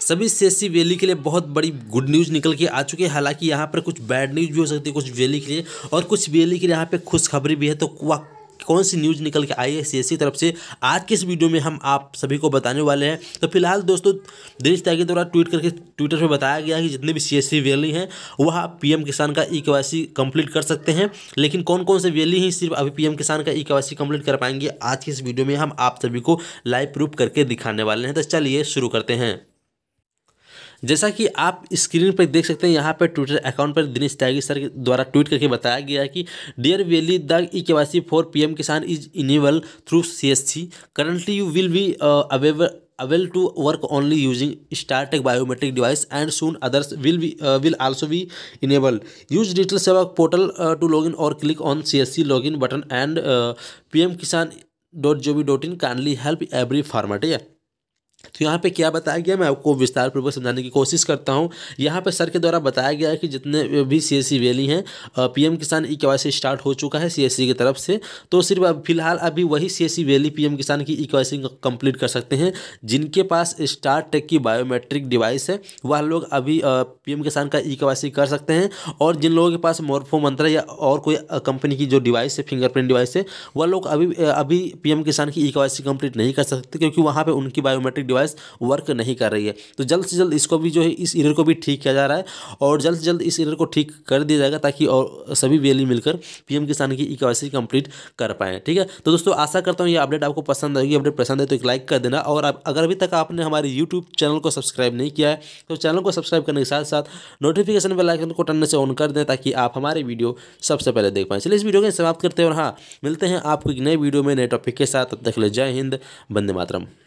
सभी CSC valley के लिए बहुत बड़ी गुड न्यूज़ निकल के आ चुकी है हालांकि यहाँ पर कुछ बैड न्यूज़ भी हो सकती है कुछ वैली के लिए और कुछ वैली के लिए यहाँ पर खुशखबरी भी है तो कौन सी न्यूज़ निकल के आई है सी तरफ से आज के इस वीडियो में हम आप सभी को बताने वाले हैं तो फिलहाल दोस्तों दिनेश त्यागी द्वारा ट्वीट करके ट्विटर पर बताया गया है कि जितने भी सी एस वैली हैं वह आप पीएम किसान का ई केवासी कंप्लीट कर सकते हैं लेकिन कौन कौन से वैली हैं सिर्फ अभी पीएम किसान का ई केवासी कंप्लीट कर पाएंगे आज के इस वीडियो में हम आप सभी को लाइव प्रूफ करके दिखाने वाले हैं तो चलिए शुरू करते हैं जैसा कि आप स्क्रीन पर देख सकते हैं यहाँ पर ट्विटर अकाउंट पर दिनेश त्यागी सर द्वारा ट्वीट करके बताया गया है कि dear belly the E K Y C for P M Kisan is enable through C S C currently you will be available avail to work only using Startek biometric device and soon others will be will also be enable use digital Seva portal to log in और click on C S C log in button and P M Kisan dot G V dot in kindly help every format या yeah. तो यहाँ पे क्या बताया गया मैं आपको विस्तार पूर्वक समझाने की कोशिश करता हूँ यहाँ पे सर के द्वारा बताया गया है कि जितने भी सी एस वैली हैं पीएम किसान ई के स्टार्ट हो चुका है सी की तरफ से तो सिर्फ अब फिलहाल अभी वही सी वैली पीएम किसान की ई कंप्लीट कर सकते हैं जिनके पास स्टार टेक की बायोमेट्रिक डिवाइस है वह लोग अभी पी किसान का ई कर सकते हैं और जिन लोगों के पास मोरफो मंत्र या और कोई कंपनी की जो डिवाइस है फिंगरप्रिंट डिवाइस है वह लोग अभी अभी पी किसान की ई कंप्लीट नहीं कर सकते क्योंकि वहाँ पर उनकी बायोमेट्रिक डिवाइस वर्क नहीं कर रही है तो जल्द से जल्द इसको भी जो है इस इरर को भी ठीक किया जा रहा है और जल्द से जल्द इस इरर को ठीक कर दिया जाएगा ताकि और सभी वेली e मिलकर पीएम किसान की ई के कंप्लीट कर पाए ठीक है तो दोस्तों आशा करता हूँ ये अपडेट आपको पसंद आएगी अपडेट पसंद है तो एक लाइक कर देना और अगर अभी तक आपने हमारे यूट्यूब चैनल को सब्सक्राइब नहीं किया है तो चैनल को सब्सक्राइब करने के साथ साथ नोटिफिकेशन बेल को टन से ऑन कर दें ताकि आप हमारे वीडियो सबसे पहले देख पाएँ चलिए इस वीडियो को समाप्त करते हैं और हाँ मिलते हैं आपको एक नए वीडियो में नए टॉपिक के साथ देख तक ले जय हिंद बंदे मातरम